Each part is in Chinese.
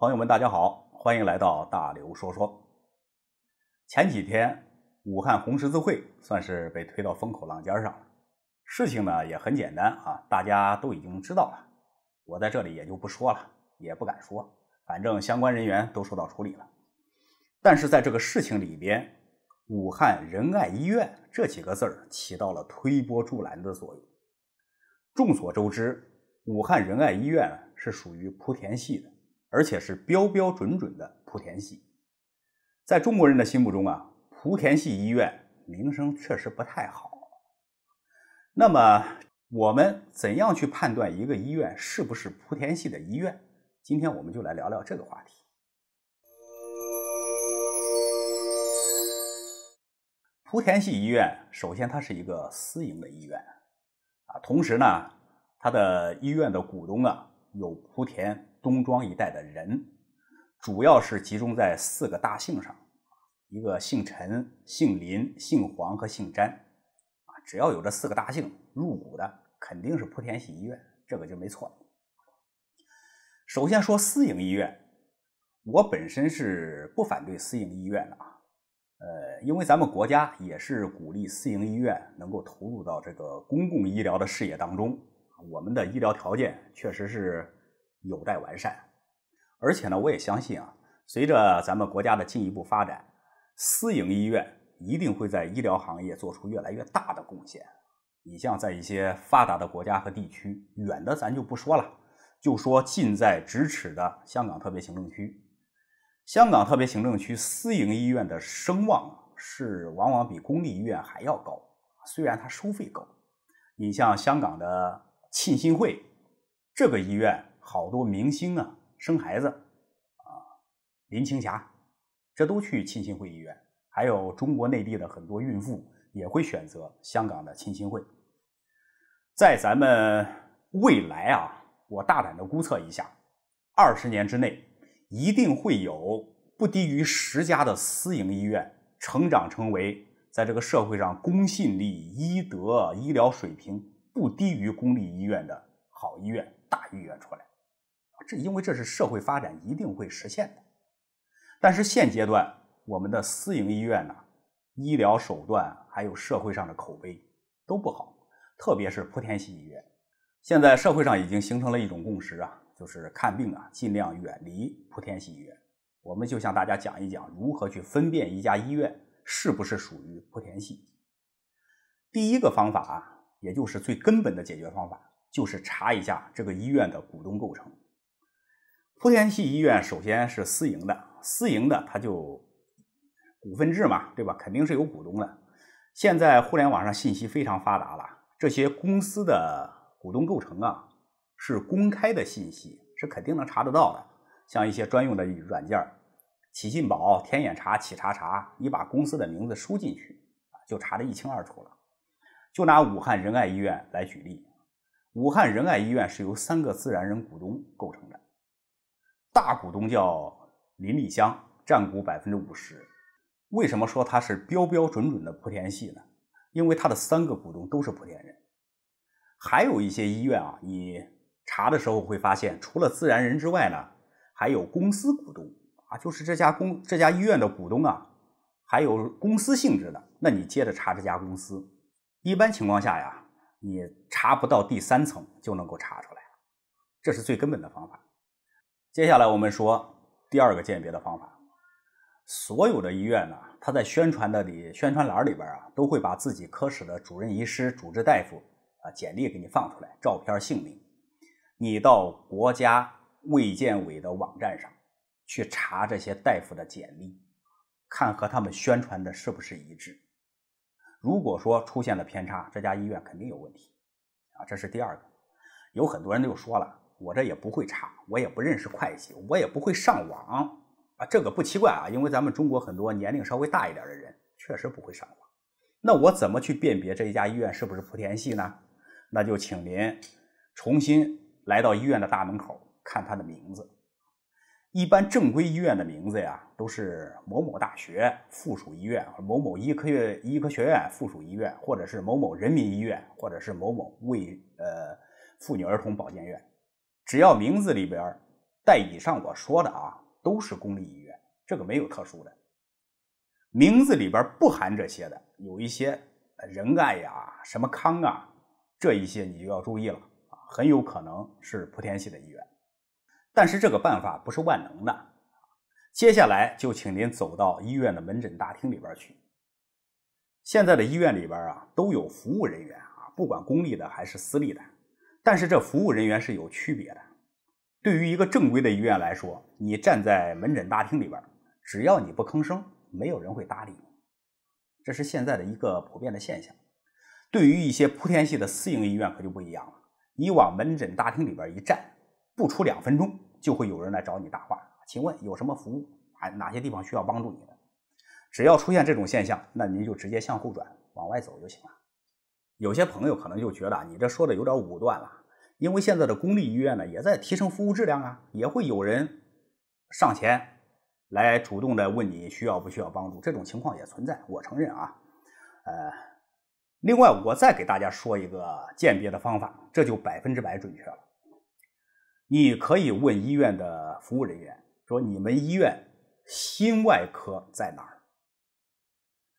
朋友们，大家好，欢迎来到大刘说说。前几天，武汉红十字会算是被推到风口浪尖上。事情呢也很简单啊，大家都已经知道了，我在这里也就不说了，也不敢说。反正相关人员都受到处理了。但是在这个事情里边，武汉仁爱医院这几个字儿起到了推波助澜的作用。众所周知，武汉仁爱医院是属于莆田系的。而且是标标准准的莆田系，在中国人的心目中啊，莆田系医院名声确实不太好。那么，我们怎样去判断一个医院是不是莆田系的医院？今天我们就来聊聊这个话题。莆田系医院，首先它是一个私营的医院，啊，同时呢，它的医院的股东啊有莆田。东庄一带的人，主要是集中在四个大姓上，一个姓陈、姓林、姓黄和姓詹，啊，只要有这四个大姓入股的，肯定是莆田系医院，这个就没错。首先说私营医院，我本身是不反对私营医院的啊，呃，因为咱们国家也是鼓励私营医院能够投入到这个公共医疗的事业当中，我们的医疗条件确实是。有待完善，而且呢，我也相信啊，随着咱们国家的进一步发展，私营医院一定会在医疗行业做出越来越大的贡献。你像在一些发达的国家和地区，远的咱就不说了，就说近在咫尺的香港特别行政区，香港特别行政区私营医院的声望是往往比公立医院还要高，虽然它收费高。你像香港的庆心会这个医院。好多明星啊，生孩子啊，林青霞，这都去亲亲会医院。还有中国内地的很多孕妇也会选择香港的亲亲会。在咱们未来啊，我大胆的估测一下，二十年之内，一定会有不低于十家的私营医院成长成为，在这个社会上公信力、医德、医疗水平不低于公立医院的好医院、大医院出来。这因为这是社会发展一定会实现的，但是现阶段我们的私营医院呢，医疗手段还有社会上的口碑都不好，特别是莆田系医院。现在社会上已经形成了一种共识啊，就是看病啊尽量远离莆田系医院。我们就向大家讲一讲如何去分辨一家医院是不是属于莆田系。第一个方法啊，也就是最根本的解决方法，就是查一下这个医院的股东构成。莆田系医院首先是私营的，私营的它就股份制嘛，对吧？肯定是有股东的。现在互联网上信息非常发达了，这些公司的股东构成啊是公开的信息，是肯定能查得到的。像一些专用的软件儿，企信宝、天眼查、企查查，你把公司的名字输进去就查得一清二楚了。就拿武汉仁爱医院来举例，武汉仁爱医院是由三个自然人股东构成的。大股东叫林立香，占股百分之五十。为什么说他是标标准准的莆田系呢？因为他的三个股东都是莆田人。还有一些医院啊，你查的时候会发现，除了自然人之外呢，还有公司股东啊，就是这家公这家医院的股东啊，还有公司性质的。那你接着查这家公司，一般情况下呀，你查不到第三层就能够查出来了，这是最根本的方法。接下来我们说第二个鉴别的方法，所有的医院呢，它在宣传的里宣传栏里边啊，都会把自己科室的主任医师、主治大夫啊简历给你放出来，照片、姓名。你到国家卫健委的网站上，去查这些大夫的简历，看和他们宣传的是不是一致。如果说出现了偏差，这家医院肯定有问题啊。这是第二个，有很多人都说了。我这也不会查，我也不认识会计，我也不会上网啊，这个不奇怪啊，因为咱们中国很多年龄稍微大一点的人确实不会上网。那我怎么去辨别这一家医院是不是莆田系呢？那就请您重新来到医院的大门口，看它的名字。一般正规医院的名字呀，都是某某大学附属医院，某某医学医科学院附属医院，或者是某某人民医院，或者是某某卫呃妇女儿童保健院。只要名字里边带以上我说的啊，都是公立医院，这个没有特殊的。名字里边不含这些的，有一些仁爱呀、什么康啊，这一些你就要注意了啊，很有可能是莆田系的医院。但是这个办法不是万能的，接下来就请您走到医院的门诊大厅里边去。现在的医院里边啊，都有服务人员啊，不管公立的还是私立的。但是这服务人员是有区别的。对于一个正规的医院来说，你站在门诊大厅里边，只要你不吭声，没有人会搭理你。这是现在的一个普遍的现象。对于一些莆田系的私营医院可就不一样了。你往门诊大厅里边一站，不出两分钟就会有人来找你搭话。请问有什么服务？哎，哪些地方需要帮助你的？只要出现这种现象，那您就直接向后转，往外走就行了。有些朋友可能就觉得你这说的有点武断了，因为现在的公立医院呢也在提升服务质量啊，也会有人上前来主动的问你需要不需要帮助，这种情况也存在，我承认啊。呃，另外我再给大家说一个鉴别的方法，这就百分之百准确了。你可以问医院的服务人员说：“你们医院心外科在哪儿？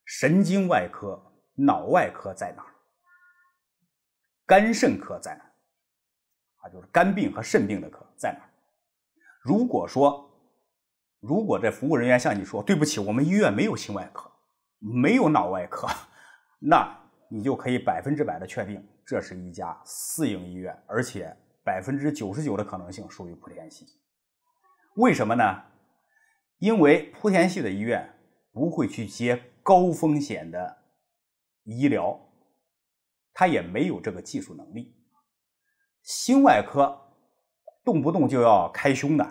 神经外科、脑外科在哪儿？”肝肾科在哪？啊，就是肝病和肾病的科在哪？如果说，如果这服务人员向你说：“对不起，我们医院没有心外科，没有脑外科”，那你就可以百分之百的确定，这是一家私营医院，而且百分之九十九的可能性属于莆田系。为什么呢？因为莆田系的医院不会去接高风险的医疗。他也没有这个技术能力，心外科动不动就要开胸的，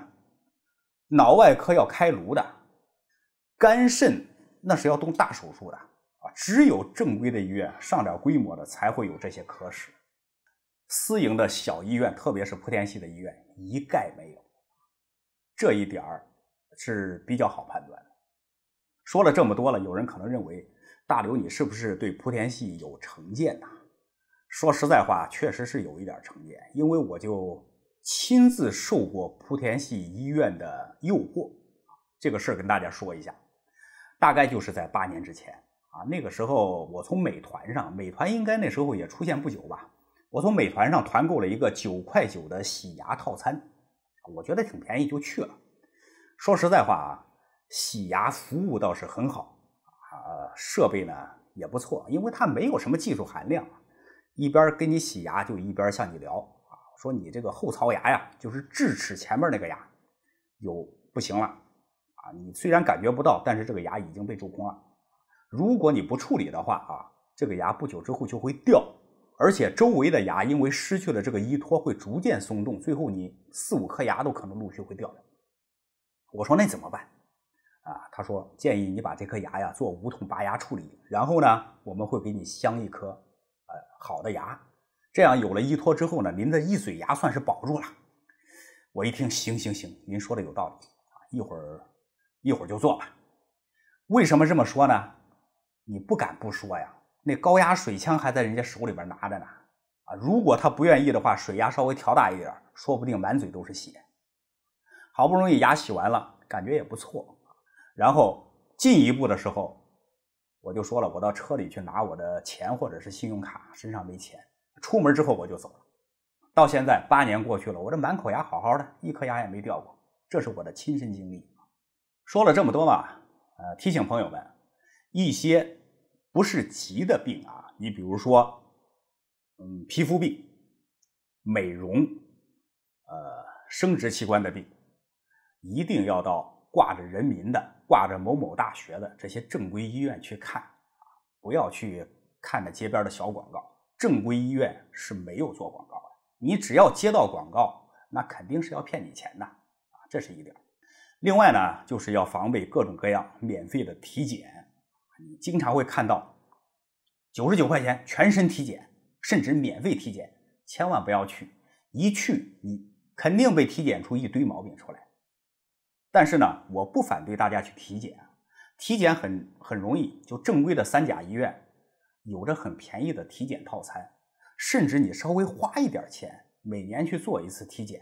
脑外科要开颅的，肝肾那是要动大手术的啊！只有正规的医院上点规模的才会有这些科室，私营的小医院，特别是莆田系的医院一概没有，这一点儿是比较好判断的。说了这么多了，有人可能认为大刘你是不是对莆田系有成见呐？说实在话，确实是有一点成见，因为我就亲自受过莆田系医院的诱惑这个事儿跟大家说一下，大概就是在八年之前啊。那个时候，我从美团上，美团应该那时候也出现不久吧，我从美团上团购了一个九块九的洗牙套餐，我觉得挺便宜，就去了。说实在话啊，洗牙服务倒是很好啊，设备呢也不错，因为它没有什么技术含量。一边给你洗牙，就一边向你聊啊，说你这个后槽牙呀，就是智齿前面那个牙，有不行了啊。你虽然感觉不到，但是这个牙已经被蛀空了。如果你不处理的话啊，这个牙不久之后就会掉，而且周围的牙因为失去了这个依托，会逐渐松动，最后你四五颗牙都可能陆续会掉掉。我说那怎么办？啊，他说建议你把这颗牙呀做无痛拔牙处理，然后呢，我们会给你镶一颗。呃，好的牙，这样有了依托之后呢，您的一嘴牙算是保住了。我一听，行行行，您说的有道理啊，一会儿一会儿就做吧。为什么这么说呢？你不敢不说呀，那高压水枪还在人家手里边拿着呢。啊，如果他不愿意的话，水压稍微调大一点，说不定满嘴都是血。好不容易牙洗完了，感觉也不错。然后进一步的时候。我就说了，我到车里去拿我的钱或者是信用卡，身上没钱。出门之后我就走了。到现在八年过去了，我这满口牙好好的，一颗牙也没掉过。这是我的亲身经历。说了这么多吧，呃，提醒朋友们，一些不是急的病啊，你比如说，嗯，皮肤病、美容、呃，生殖器官的病，一定要到。挂着人民的、挂着某某大学的这些正规医院去看啊，不要去看着街边的小广告。正规医院是没有做广告的，你只要接到广告，那肯定是要骗你钱的啊，这是一点。另外呢，就是要防备各种各样免费的体检，你经常会看到九十九块钱全身体检，甚至免费体检，千万不要去，一去你肯定被体检出一堆毛病出来。但是呢，我不反对大家去体检体检很很容易，就正规的三甲医院，有着很便宜的体检套餐，甚至你稍微花一点钱，每年去做一次体检，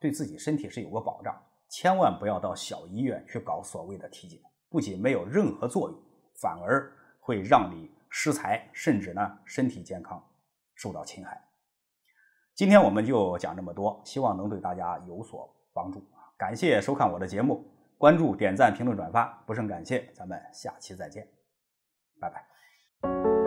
对自己身体是有个保障。千万不要到小医院去搞所谓的体检，不仅没有任何作用，反而会让你失财，甚至呢，身体健康受到侵害。今天我们就讲这么多，希望能对大家有所帮助。感谢收看我的节目，关注、点赞、评论、转发，不胜感谢。咱们下期再见，拜拜。